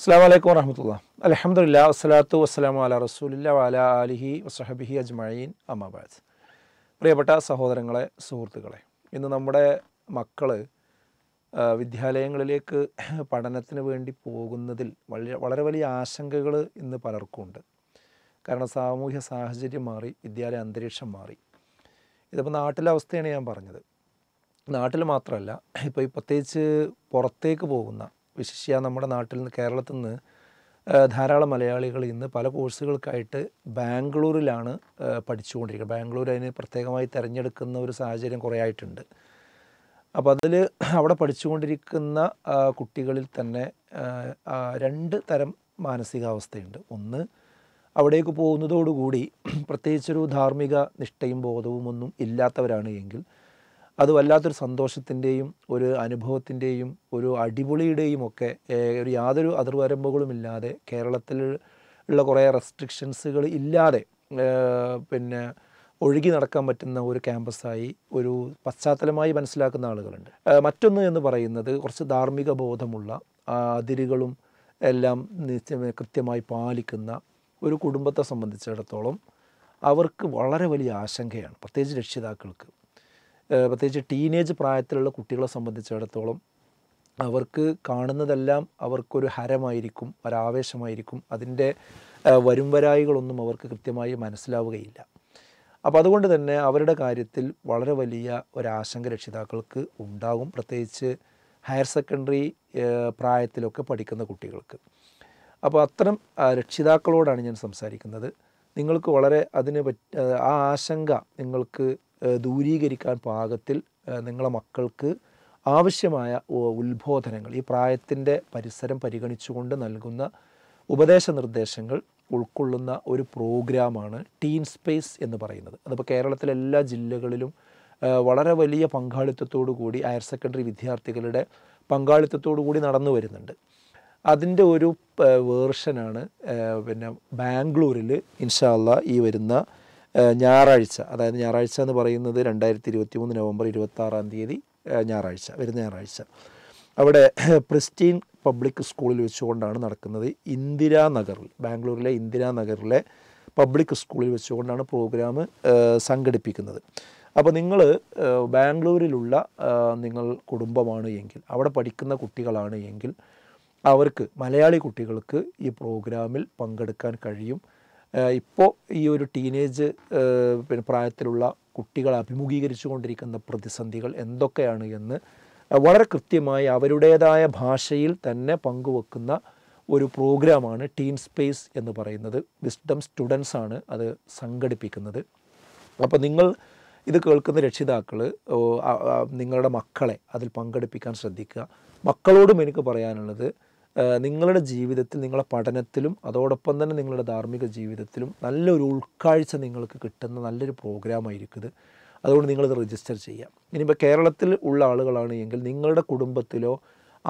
അസ്സാം വലൈക്കും വറഹമത്തുള്ള അലഹമുല്ല വസ്സലാത്തു വസ്സലാമു അല റസൂലില്ല വല അലിഹി വസഹബിഹി അജ്മഴീൻ അമ്മാബാദ് പ്രിയപ്പെട്ട സഹോദരങ്ങളെ സുഹൃത്തുക്കളെ ഇന്ന് നമ്മുടെ മക്കൾ വിദ്യാലയങ്ങളിലേക്ക് പഠനത്തിന് വേണ്ടി പോകുന്നതിൽ വളരെ വളരെ വലിയ ആശങ്കകൾ ഇന്ന് പലർക്കുമുണ്ട് കാരണം സാമൂഹ്യ സാഹചര്യം മാറി വിദ്യാലയ അന്തരീക്ഷം മാറി ഇതിപ്പോൾ നാട്ടിലെ അവസ്ഥയാണ് ഞാൻ പറഞ്ഞത് നാട്ടിൽ മാത്രമല്ല ഇപ്പോൾ ഈ പ്രത്യേകിച്ച് പുറത്തേക്ക് പോകുന്ന വിശിഷ്യ നമ്മുടെ നാട്ടിൽ നിന്ന് കേരളത്തിൽ നിന്ന് ധാരാളം മലയാളികൾ ഇന്ന് പല കോഴ്സുകൾക്കായിട്ട് ബാംഗ്ലൂരിലാണ് പഠിച്ചുകൊണ്ടിരിക്കുന്നത് ബാംഗ്ലൂർ അതിന് പ്രത്യേകമായി തിരഞ്ഞെടുക്കുന്ന ഒരു സാഹചര്യം കുറേ ആയിട്ടുണ്ട് അപ്പോൾ അതിൽ അവിടെ പഠിച്ചുകൊണ്ടിരിക്കുന്ന കുട്ടികളിൽ തന്നെ രണ്ട് തരം മാനസികാവസ്ഥയുണ്ട് ഒന്ന് അവിടേക്ക് പോകുന്നതോടുകൂടി പ്രത്യേകിച്ചൊരു ധാർമ്മിക നിഷ്ഠയും ബോധവും ഒന്നും ഇല്ലാത്തവരാണ് എങ്കിൽ അത് വല്ലാത്തൊരു സന്തോഷത്തിൻ്റെയും ഒരു അനുഭവത്തിൻ്റെയും ഒരു അടിപൊളിയുടെയും ഒക്കെ ഒരു യാതൊരു ഇല്ലാതെ കേരളത്തിൽ ഉള്ള കുറേ റെസ്ട്രിക്ഷൻസുകൾ ഇല്ലാതെ പിന്നെ ഒഴുകി നടക്കാൻ പറ്റുന്ന ഒരു ക്യാമ്പസായി ഒരു പശ്ചാത്തലമായി മനസ്സിലാക്കുന്ന ആളുകളുണ്ട് മറ്റൊന്ന് എന്ന് പറയുന്നത് കുറച്ച് ധാർമ്മിക ബോധമുള്ള അതിരുകളും എല്ലാം കൃത്യമായി പാലിക്കുന്ന ഒരു കുടുംബത്തെ സംബന്ധിച്ചിടത്തോളം അവർക്ക് വളരെ വലിയ ആശങ്കയാണ് പ്രത്യേകിച്ച് രക്ഷിതാക്കൾക്ക് പ്രത്യേകിച്ച് ടീനേജ് പ്രായത്തിലുള്ള കുട്ടികളെ സംബന്ധിച്ചിടത്തോളം അവർക്ക് കാണുന്നതെല്ലാം അവർക്കൊരു ഹരമായിരിക്കും ഒരാവേശമായിരിക്കും അതിൻ്റെ വരുംവരായികളൊന്നും അവർക്ക് കൃത്യമായി മനസ്സിലാവുകയില്ല അപ്പോൾ അതുകൊണ്ട് തന്നെ അവരുടെ കാര്യത്തിൽ വളരെ വലിയ ഒരാശങ്ക രക്ഷിതാക്കൾക്ക് ഉണ്ടാകും പ്രത്യേകിച്ച് ഹയർ സെക്കൻഡറി പ്രായത്തിലൊക്കെ പഠിക്കുന്ന കുട്ടികൾക്ക് അപ്പോൾ അത്തരം രക്ഷിതാക്കളോടാണ് ഞാൻ സംസാരിക്കുന്നത് നിങ്ങൾക്ക് വളരെ അതിന് പറ്റ ആ ആശങ്ക നിങ്ങൾക്ക് ദൂരീകരിക്കാൻ പാകത്തിൽ നിങ്ങളെ മക്കൾക്ക് ആവശ്യമായ ഉത്ബോധനങ്ങൾ ഈ പ്രായത്തിൻ്റെ പരിസരം പരിഗണിച്ചുകൊണ്ട് നൽകുന്ന ഉപദേശ നിർദ്ദേശങ്ങൾ ഉൾക്കൊള്ളുന്ന ഒരു പ്രോഗ്രാമാണ് ടീൻ സ്പേസ് എന്ന് പറയുന്നത് അതിപ്പോൾ കേരളത്തിലെ എല്ലാ ജില്ലകളിലും വളരെ വലിയ പങ്കാളിത്തത്തോടു കൂടി ഹയർ സെക്കൻഡറി വിദ്യാർത്ഥികളുടെ പങ്കാളിത്തത്തോടു കൂടി നടന്നു വരുന്നുണ്ട് അതിൻ്റെ ഒരു വേർഷനാണ് പിന്നെ ബാംഗ്ലൂരിൽ ഇൻഷാല്ല ഈ വരുന്ന ഞായറാഴ്ച അതായത് ഞായറാഴ്ച എന്ന് പറയുന്നത് രണ്ടായിരത്തി ഇരുപത്തി മൂന്ന് നവംബർ ഇരുപത്താറാം തീയതി ഞായറാഴ്ച വരുന്ന ഞായറാഴ്ച അവിടെ പ്രിസ്റ്റീൻ പബ്ലിക് സ്കൂളിൽ വെച്ചുകൊണ്ടാണ് നടക്കുന്നത് ഇന്ദിരാ നഗറിൽ ബാംഗ്ലൂരിലെ ഇന്ദിരാ നഗറിലെ പബ്ലിക് സ്കൂളിൽ വെച്ചുകൊണ്ടാണ് പ്രോഗ്രാം സംഘടിപ്പിക്കുന്നത് അപ്പോൾ നിങ്ങൾ ബാംഗ്ലൂരിലുള്ള നിങ്ങൾ കുടുംബമാണ് എങ്കിൽ അവിടെ പഠിക്കുന്ന കുട്ടികളാണ് എങ്കിൽ അവർക്ക് മലയാളി കുട്ടികൾക്ക് ഈ പ്രോഗ്രാമിൽ പങ്കെടുക്കാൻ കഴിയും ഇപ്പോൾ ഈ ഒരു ടീനേജ് പിന്നെ പ്രായത്തിലുള്ള കുട്ടികൾ അഭിമുഖീകരിച്ചു കൊണ്ടിരിക്കുന്ന പ്രതിസന്ധികൾ എന്തൊക്കെയാണ് എന്ന് വളരെ കൃത്യമായി അവരുടേതായ ഭാഷയിൽ തന്നെ പങ്കുവെക്കുന്ന ഒരു പ്രോഗ്രാമാണ് ടീൻ സ്പേസ് എന്ന് പറയുന്നത് വിസ്ഡം സ്റ്റുഡൻസ് ആണ് അത് സംഘടിപ്പിക്കുന്നത് അപ്പോൾ നിങ്ങൾ ഇത് കേൾക്കുന്ന രക്ഷിതാക്കൾ നിങ്ങളുടെ മക്കളെ അതിൽ പങ്കെടുപ്പിക്കാൻ ശ്രദ്ധിക്കുക മക്കളോടും എനിക്ക് പറയാനുള്ളത് നിങ്ങളുടെ ജീവിതത്തിൽ നിങ്ങളുടെ പഠനത്തിലും അതോടൊപ്പം തന്നെ നിങ്ങളുടെ ധാർമ്മിക ജീവിതത്തിലും നല്ലൊരു ഉൾക്കാഴ്ച നിങ്ങൾക്ക് കിട്ടുന്ന നല്ലൊരു പ്രോഗ്രാമായിരിക്കും ഇത് അതുകൊണ്ട് നിങ്ങളിത് രജിസ്റ്റർ ചെയ്യാം ഇനിയിപ്പോൾ കേരളത്തിൽ ഉള്ള ആളുകളാണ് എങ്കിൽ നിങ്ങളുടെ കുടുംബത്തിലോ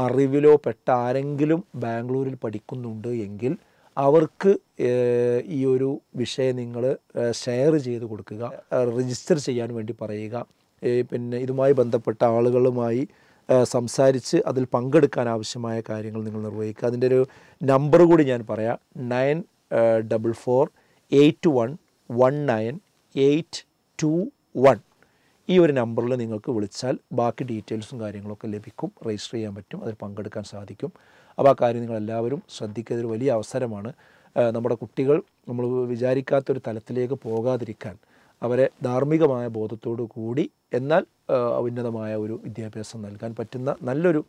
അറിവിലോ പെട്ട ആരെങ്കിലും ബാംഗ്ലൂരിൽ പഠിക്കുന്നുണ്ട് എങ്കിൽ അവർക്ക് ഈ ഒരു വിഷയം നിങ്ങൾ ഷെയർ ചെയ്ത് കൊടുക്കുക രജിസ്റ്റർ ചെയ്യാൻ വേണ്ടി പറയുക പിന്നെ ഇതുമായി ബന്ധപ്പെട്ട ആളുകളുമായി സംസാരിച്ച് അതിൽ പങ്കെടുക്കാൻ ആവശ്യമായ കാര്യങ്ങൾ നിങ്ങൾ നിർവഹിക്കുക അതിൻ്റെ ഒരു നമ്പർ കൂടി ഞാൻ പറയാം nine double four eight one one nine eight two one ഈ ഒരു നമ്പറിൽ നിങ്ങൾക്ക് വിളിച്ചാൽ ബാക്കി ഡീറ്റെയിൽസും കാര്യങ്ങളൊക്കെ ലഭിക്കും രജിസ്റ്റർ ചെയ്യാൻ പറ്റും അതിൽ പങ്കെടുക്കാൻ സാധിക്കും അപ്പോൾ ആ കാര്യം നിങ്ങളെല്ലാവരും ശ്രദ്ധിക്കുക വലിയ അവസരമാണ് നമ്മുടെ കുട്ടികൾ നമ്മൾ വിചാരിക്കാത്തൊരു തലത്തിലേക്ക് പോകാതിരിക്കാൻ അവരെ ധാർമ്മികമായ ബോധത്തോടു കൂടി എന്നാൽ ഉന്നതമായ ഒരു വിദ്യാഭ്യാസം നൽകാൻ പറ്റുന്ന നല്ലൊരു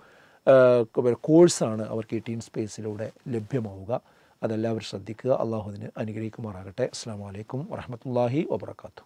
കോഴ്സാണ് അവർക്ക് ഈ സ്പേസിലൂടെ ലഭ്യമാവുക അതെല്ലാവരും ശ്രദ്ധിക്കുക അള്ളാഹുദിന് അനുഗ്രഹിക്കുമാറാകട്ടെ അസ്സാം വലൈക്കും വറഹമത്തല്ലാഹി വാത്തു